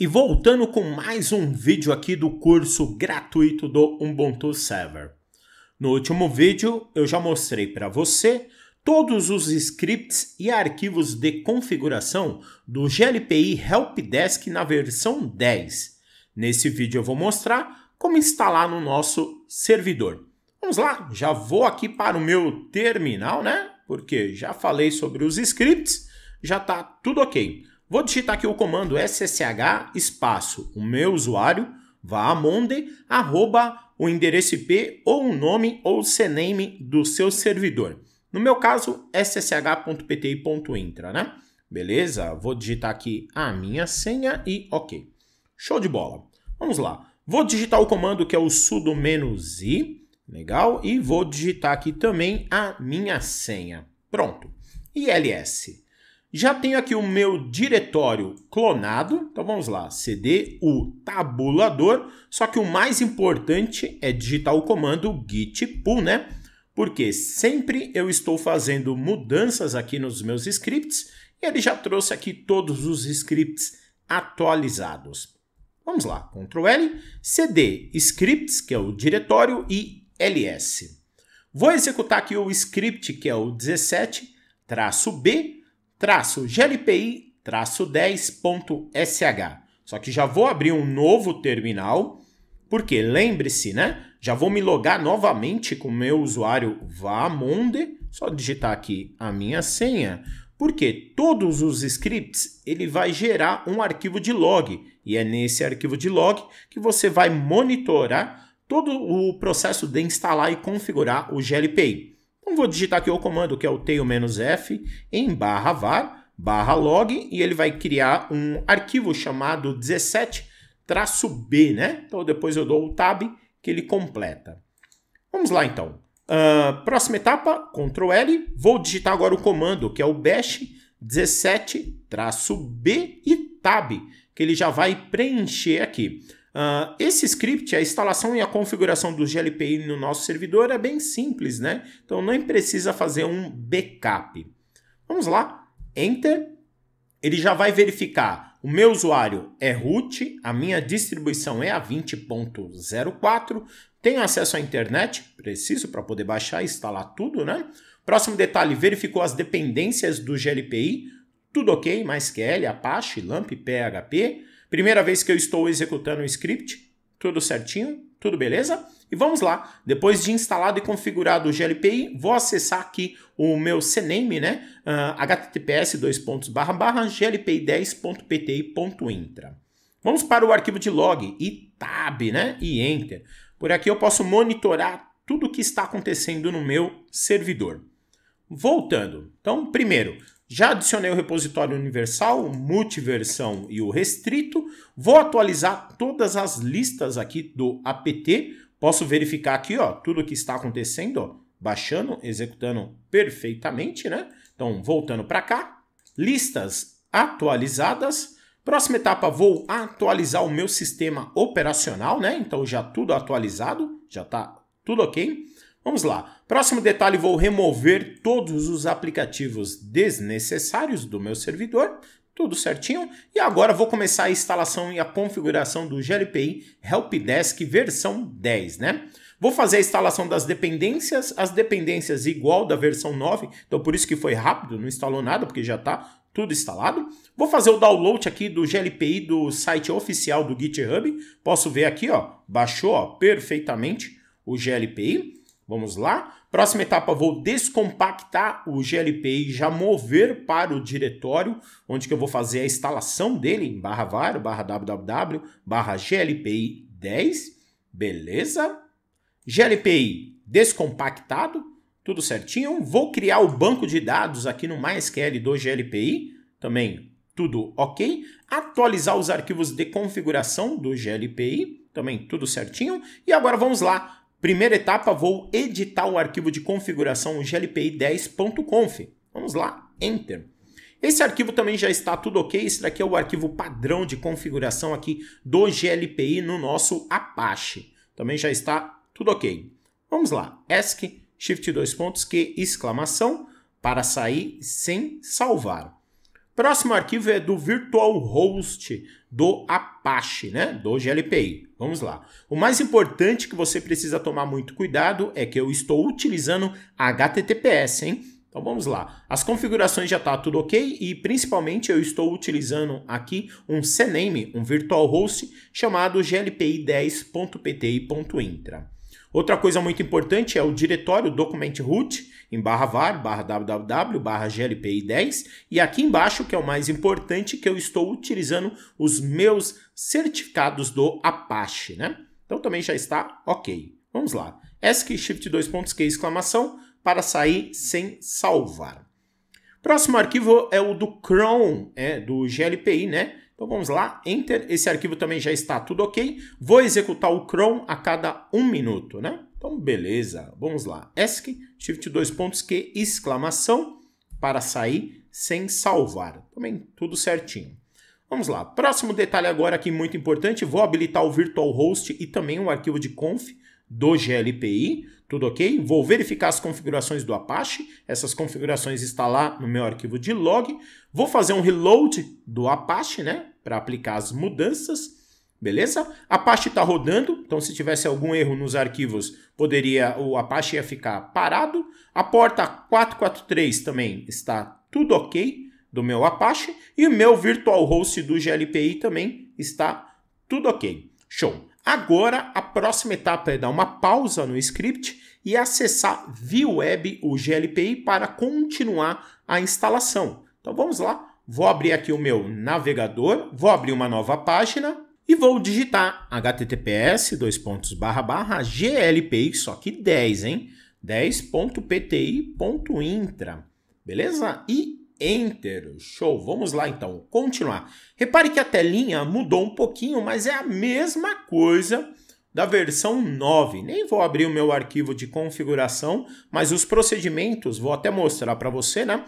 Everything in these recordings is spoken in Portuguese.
E voltando com mais um vídeo aqui do curso gratuito do Ubuntu Server. No último vídeo eu já mostrei para você todos os scripts e arquivos de configuração do GLPI Helpdesk na versão 10. Nesse vídeo eu vou mostrar como instalar no nosso servidor. Vamos lá, já vou aqui para o meu terminal, né? Porque já falei sobre os scripts, já está tudo ok. Vou digitar aqui o comando ssh espaço o meu usuário, vá a Monday, arroba o endereço IP ou o nome ou o CNAME do seu servidor. No meu caso, ssh.pti.intra, né? Beleza? Vou digitar aqui a minha senha e ok. Show de bola. Vamos lá. Vou digitar o comando que é o sudo menos "-i", legal? E vou digitar aqui também a minha senha. Pronto. ILS. Já tenho aqui o meu diretório clonado. Então vamos lá, cd o tabulador. Só que o mais importante é digitar o comando git pull, né? Porque sempre eu estou fazendo mudanças aqui nos meus scripts e ele já trouxe aqui todos os scripts atualizados. Vamos lá, Ctrl L, cd scripts, que é o diretório, e ls. Vou executar aqui o script, que é o 17-b, traço GLPI traço 10.sh. Só que já vou abrir um novo terminal, porque lembre-se, né? Já vou me logar novamente com o meu usuário Vamonde, só digitar aqui a minha senha, porque todos os scripts ele vai gerar um arquivo de log, e é nesse arquivo de log que você vai monitorar todo o processo de instalar e configurar o GLPI. Então vou digitar aqui o comando que é o tail-f em barra var, barra log, e ele vai criar um arquivo chamado 17-b, né? Então depois eu dou o tab que ele completa. Vamos lá então. Uh, próxima etapa, Ctrl L, vou digitar agora o comando que é o bash 17-b e tab, que ele já vai preencher aqui. Uh, esse script, a instalação e a configuração do GLPI no nosso servidor é bem simples, né? Então nem precisa fazer um backup. Vamos lá, Enter. Ele já vai verificar o meu usuário é root, a minha distribuição é a 20.04, tenho acesso à internet, preciso para poder baixar e instalar tudo, né? Próximo detalhe, verificou as dependências do GLPI, tudo ok, MySQL, Apache, LAMP, PHP. Primeira vez que eu estou executando o script, tudo certinho, tudo beleza? E vamos lá, depois de instalado e configurado o GLPI, vou acessar aqui o meu CNAME, né? Uh, https glpi10.pti.intra. Vamos para o arquivo de log e tab, né? E enter. Por aqui eu posso monitorar tudo o que está acontecendo no meu servidor. Voltando, então primeiro, já adicionei o repositório universal, multiversão e o restrito. Vou atualizar todas as listas aqui do apt. Posso verificar aqui, ó, tudo que está acontecendo, ó, baixando, executando perfeitamente, né? Então, voltando para cá, listas atualizadas. Próxima etapa, vou atualizar o meu sistema operacional, né? Então, já tudo atualizado, já está tudo ok. Vamos lá. Próximo detalhe, vou remover todos os aplicativos desnecessários do meu servidor. Tudo certinho. E agora vou começar a instalação e a configuração do GLPI Helpdesk versão 10, né? Vou fazer a instalação das dependências, as dependências igual da versão 9, então por isso que foi rápido, não instalou nada, porque já está tudo instalado. Vou fazer o download aqui do GLPI do site oficial do GitHub. Posso ver aqui, ó, baixou ó, perfeitamente o GLPI. Vamos lá? Próxima etapa, vou descompactar o GLP e já mover para o diretório, onde que eu vou fazer a instalação dele em barra var, barra www, barra glpi 10, beleza? GLPI descompactado, tudo certinho. Vou criar o banco de dados aqui no MySQL do GLPI, também tudo ok. Atualizar os arquivos de configuração do GLPI, também tudo certinho. E agora vamos lá Primeira etapa, vou editar o arquivo de configuração glpi10.conf. Vamos lá, Enter. Esse arquivo também já está tudo ok, esse daqui é o arquivo padrão de configuração aqui do GLPI no nosso Apache. Também já está tudo ok. Vamos lá, ESC, Shift dois pontos, Q, exclamação, para sair sem salvar. Próximo arquivo é do virtual host do Apache, né, do GLPI. Vamos lá. O mais importante que você precisa tomar muito cuidado é que eu estou utilizando HTTPS, hein? Então vamos lá. As configurações já está tudo ok e principalmente eu estou utilizando aqui um CNAME, um virtual host chamado glpi10.pti.intra. Outra coisa muito importante é o diretório document root em barra var, barra www, barra glpi10 e aqui embaixo, que é o mais importante, que eu estou utilizando os meus certificados do Apache, né? Então também já está ok. Vamos lá. ESC shift 2.q pontos exclamação para sair sem salvar. Próximo arquivo é o do cron, é, do glpi, né? Então vamos lá, Enter. Esse arquivo também já está tudo ok. Vou executar o chrome a cada um minuto, né? Então beleza, vamos lá. ESC, Shift 2 pontos Q, exclamação, para sair sem salvar. Também tudo certinho. Vamos lá, próximo detalhe agora aqui muito importante, vou habilitar o virtual host e também o arquivo de conf do GLPI, tudo ok? Vou verificar as configurações do Apache, essas configurações estão lá no meu arquivo de log. Vou fazer um reload do Apache, né? para aplicar as mudanças. Beleza? Apache está rodando, então se tivesse algum erro nos arquivos, poderia o Apache ia ficar parado. A porta 443 também está tudo ok do meu Apache e o meu virtual host do GLPI também está tudo ok. Show. Agora a próxima etapa é dar uma pausa no script e acessar via web o GLPI para continuar a instalação. Então vamos lá, Vou abrir aqui o meu navegador, vou abrir uma nova página e vou digitar https dois pontos barra barra glpi, só que 10, hein? 10.pti.intra, beleza? E Enter, show. Vamos lá então, continuar. Repare que a telinha mudou um pouquinho, mas é a mesma coisa da versão 9. Nem vou abrir o meu arquivo de configuração, mas os procedimentos vou até mostrar para você, né?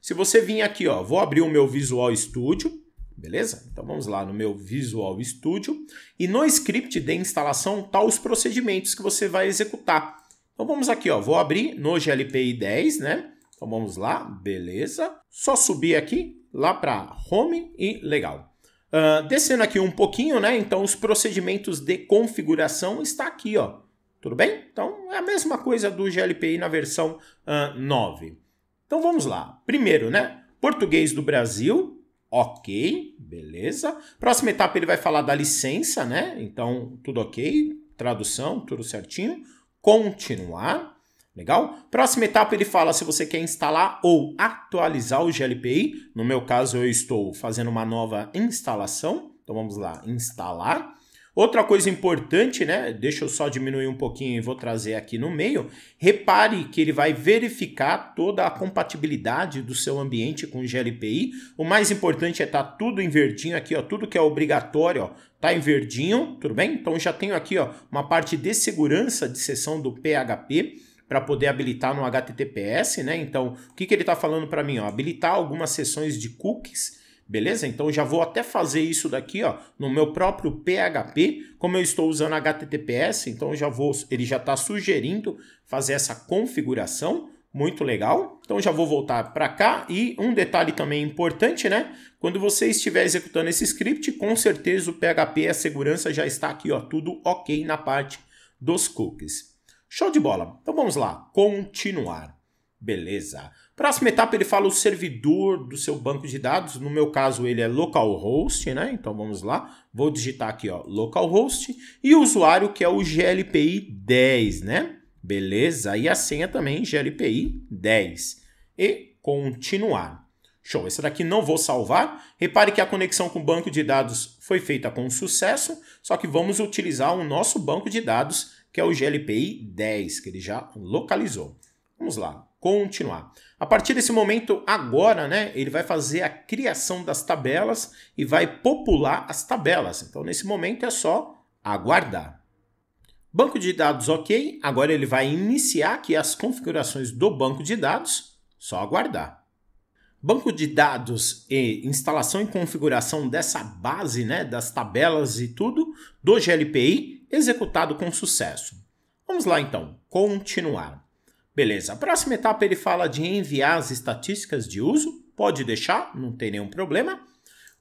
Se você vir aqui, ó, vou abrir o meu Visual Studio, beleza? Então vamos lá no meu Visual Studio e no script de instalação tá os procedimentos que você vai executar. Então vamos aqui, ó, vou abrir no GLPI 10, né? Então vamos lá, beleza. Só subir aqui, lá para Home e legal. Uh, descendo aqui um pouquinho, né? Então os procedimentos de configuração está aqui, ó. Tudo bem? Então é a mesma coisa do GLPI na versão uh, ah, 9. Então vamos lá. Primeiro, né? Português do Brasil, ok, beleza. Próxima etapa ele vai falar da licença, né? Então tudo ok, tradução, tudo certinho. Continuar, legal? Próxima etapa ele fala se você quer instalar ou atualizar o GLPI. No meu caso eu estou fazendo uma nova instalação. Então vamos lá, instalar. Outra coisa importante, né? Deixa eu só diminuir um pouquinho e vou trazer aqui no meio. Repare que ele vai verificar toda a compatibilidade do seu ambiente com o GLPI. O mais importante é estar tá tudo em verdinho aqui, ó, tudo que é obrigatório, ó, tá em verdinho, tudo bem? Então já tenho aqui, ó, uma parte de segurança de sessão do PHP para poder habilitar no HTTPS, né? Então, o que, que ele está falando para mim? Ó, habilitar algumas sessões de cookies Beleza? Então já vou até fazer isso daqui, ó, no meu próprio PHP, como eu estou usando HTTPS, então já vou, ele já está sugerindo fazer essa configuração, muito legal. Então já vou voltar para cá e um detalhe também importante, né? Quando você estiver executando esse script, com certeza o PHP a segurança já está aqui, ó, tudo ok na parte dos cookies. Show de bola. Então vamos lá, continuar. Beleza. Próxima etapa ele fala o servidor do seu banco de dados, no meu caso ele é localhost, né? Então vamos lá, vou digitar aqui, ó, localhost e o usuário que é o GLPI 10, né? Beleza? E a senha também GLPI 10. E continuar. Show, esse daqui não vou salvar. Repare que a conexão com o banco de dados foi feita com sucesso, só que vamos utilizar o nosso banco de dados, que é o GLPI 10, que ele já localizou. Vamos lá, continuar. A partir desse momento, agora, né, ele vai fazer a criação das tabelas e vai popular as tabelas. Então, nesse momento, é só aguardar. Banco de dados ok, agora ele vai iniciar aqui as configurações do banco de dados, só aguardar. Banco de dados e instalação e configuração dessa base, né, das tabelas e tudo, do GLPI, executado com sucesso. Vamos lá então, continuar. Beleza, a próxima etapa ele fala de enviar as estatísticas de uso, pode deixar, não tem nenhum problema.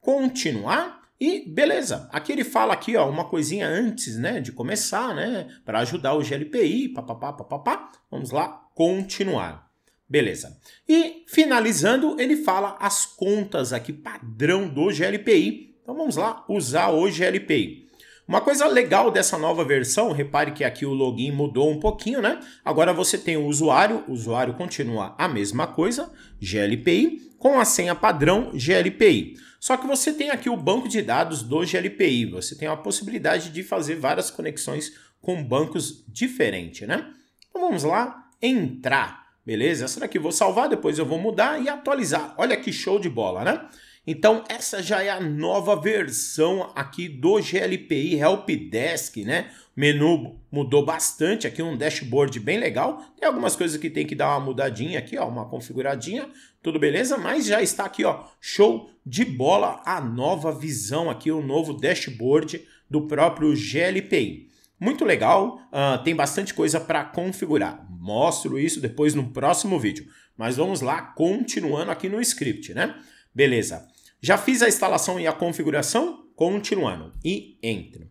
Continuar, e beleza, aqui ele fala aqui, ó, uma coisinha antes, né, de começar, né, para ajudar o GLPI, papapá, papapá. Vamos lá, continuar. Beleza. E finalizando, ele fala as contas aqui padrão do GLPI. Então vamos lá, usar o GLPI. Uma coisa legal dessa nova versão, repare que aqui o login mudou um pouquinho, né? Agora você tem o usuário, o usuário continua a mesma coisa, GLPI, com a senha padrão GLPI. Só que você tem aqui o banco de dados do GLPI, você tem a possibilidade de fazer várias conexões com bancos diferentes, né? Então vamos lá, entrar, beleza? Essa daqui eu vou salvar, depois eu vou mudar e atualizar. Olha que show de bola, né? Então essa já é a nova versão aqui do GLPI Help Desk, né? O menu mudou bastante aqui, um dashboard bem legal. Tem algumas coisas que tem que dar uma mudadinha aqui, ó, uma configuradinha, tudo beleza, mas já está aqui, ó, show de bola a nova visão aqui, o novo dashboard do próprio GLPI. Muito legal, uh, tem bastante coisa para configurar. Mostro isso depois no próximo vídeo. Mas vamos lá, continuando aqui no script, né? Beleza. Já fiz a instalação e a configuração? Continuando. E entro.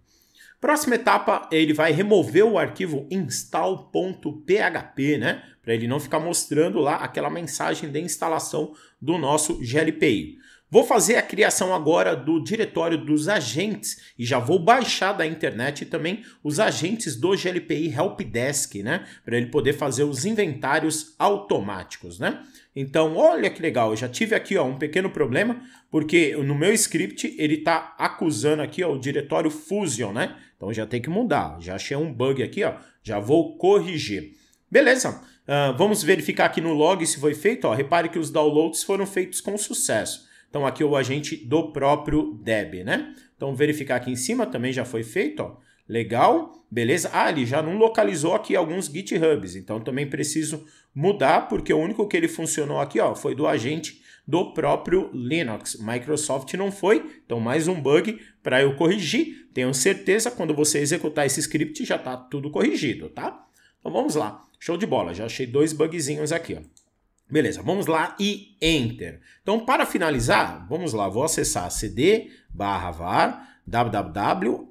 Próxima etapa, ele vai remover o arquivo install.php, né? Para ele não ficar mostrando lá aquela mensagem de instalação do nosso GLPI. Vou fazer a criação agora do diretório dos agentes e já vou baixar da internet também os agentes do GLPI Helpdesk, né? Para ele poder fazer os inventários automáticos, né? Então, olha que legal, eu já tive aqui ó, um pequeno problema, porque no meu script ele está acusando aqui ó, o diretório Fusion, né? Então já tem que mudar, já achei um bug aqui, ó, já vou corrigir. Beleza, uh, vamos verificar aqui no log se foi feito. Ó, repare que os downloads foram feitos com sucesso. Então aqui é o agente do próprio Deb, né? Então verificar aqui em cima também já foi feito, ó. Legal, beleza? Ah, ele já não localizou aqui alguns GitHubs, então também preciso mudar, porque o único que ele funcionou aqui ó, foi do agente do próprio Linux. Microsoft não foi, então mais um bug para eu corrigir. Tenho certeza quando você executar esse script já está tudo corrigido, tá? Então vamos lá, show de bola, já achei dois bugzinhos aqui. Ó. Beleza, vamos lá e Enter. Então para finalizar, vamos lá, vou acessar cd barra var, www.html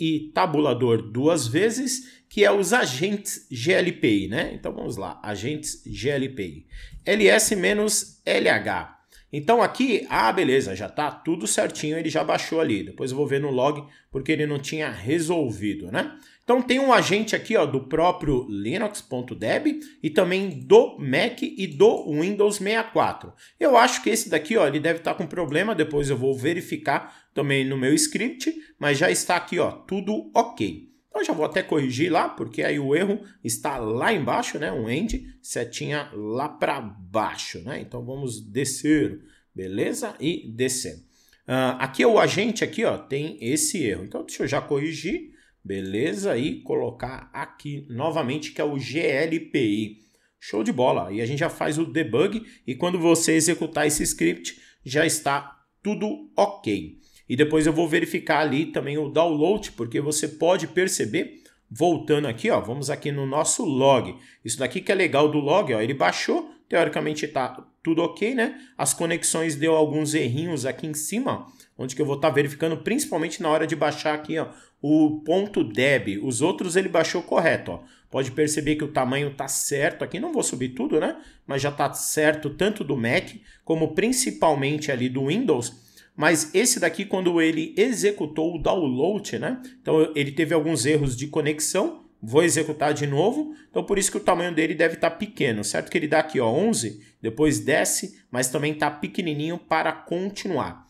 e tabulador duas vezes, que é os agentes GLPI, né? Então vamos lá, agentes GLPI. LS-LH. Então aqui, ah, beleza, já tá tudo certinho, ele já baixou ali. Depois eu vou ver no log porque ele não tinha resolvido, né? Então tem um agente aqui ó, do próprio Linux.deb e também do Mac e do Windows 64. Eu acho que esse daqui ó, ele deve estar tá com problema, depois eu vou verificar também no meu script, mas já está aqui ó, tudo ok. Então já vou até corrigir lá, porque aí o erro está lá embaixo, né? Um end, setinha lá para baixo, né? Então vamos descer, beleza? E descer. Uh, aqui é o agente aqui, ó, tem esse erro. Então deixa eu já corrigir beleza? E colocar aqui novamente que é o GLPI. Show de bola! E a gente já faz o debug e quando você executar esse script já está tudo ok. E depois eu vou verificar ali também o download, porque você pode perceber, voltando aqui, ó, vamos aqui no nosso log. Isso daqui que é legal do log, ó, ele baixou, teoricamente está tudo ok, né? As conexões deu alguns errinhos aqui em cima, onde que eu vou estar tá verificando principalmente na hora de baixar aqui ó, o ponto deb. Os outros ele baixou correto. Ó. Pode perceber que o tamanho está certo aqui, não vou subir tudo, né? Mas já está certo tanto do Mac como principalmente ali do Windows. Mas esse daqui, quando ele executou o download, né? Então ele teve alguns erros de conexão. Vou executar de novo, então por isso que o tamanho dele deve estar tá pequeno, certo? Que ele dá aqui ó, 11, depois desce, mas também está pequenininho para continuar.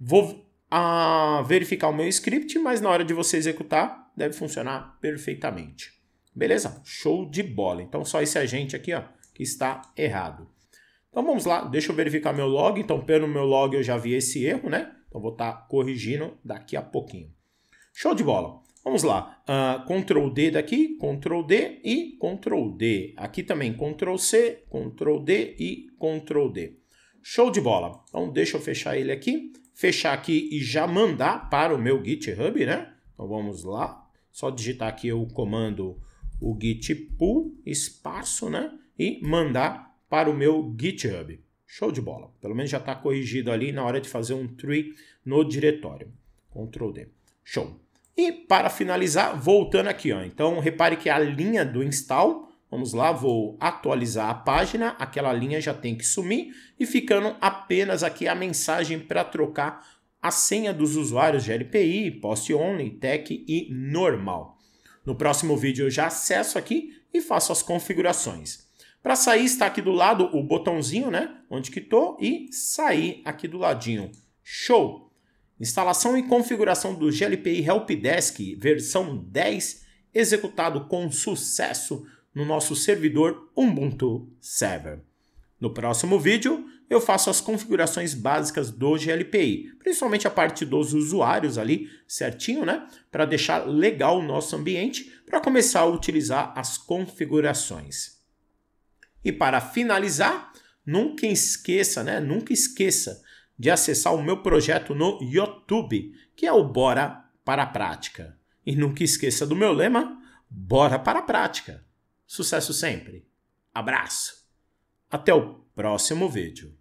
Vou a, ah, verificar o meu script, mas na hora de você executar, deve funcionar perfeitamente. Beleza? Show de bola. Então, só esse agente aqui, ó, que está errado. Então, vamos lá. Deixa eu verificar meu log. Então, pelo meu log, eu já vi esse erro, né? Então, vou estar tá corrigindo daqui a pouquinho. Show de bola. Vamos lá. Uh, Ctrl D daqui, Ctrl D e Ctrl D. Aqui também, Ctrl C, Ctrl D e Ctrl D. Show de bola. Então, deixa eu fechar ele aqui fechar aqui e já mandar para o meu GitHub, né? Então vamos lá, só digitar aqui o comando o git pull espaço, né? E mandar para o meu GitHub. Show de bola. Pelo menos já está corrigido ali na hora de fazer um tree no diretório. Ctrl D. Show. E para finalizar, voltando aqui, ó. Então repare que a linha do install Vamos lá, vou atualizar a página, aquela linha já tem que sumir e ficando apenas aqui a mensagem para trocar a senha dos usuários de LPI, Post Only, Tech e Normal. No próximo vídeo eu já acesso aqui e faço as configurações. Para sair está aqui do lado o botãozinho, né, onde que estou e sair aqui do ladinho. Show. Instalação e configuração do GLPI Helpdesk versão 10 executado com sucesso no nosso servidor Ubuntu Server. No próximo vídeo, eu faço as configurações básicas do GLPI, principalmente a parte dos usuários ali, certinho, né? Para deixar legal o nosso ambiente, para começar a utilizar as configurações. E para finalizar, nunca esqueça, né? Nunca esqueça de acessar o meu projeto no YouTube, que é o Bora para a Prática. E nunca esqueça do meu lema, Bora para a Prática. Sucesso sempre. Abraço. Até o próximo vídeo.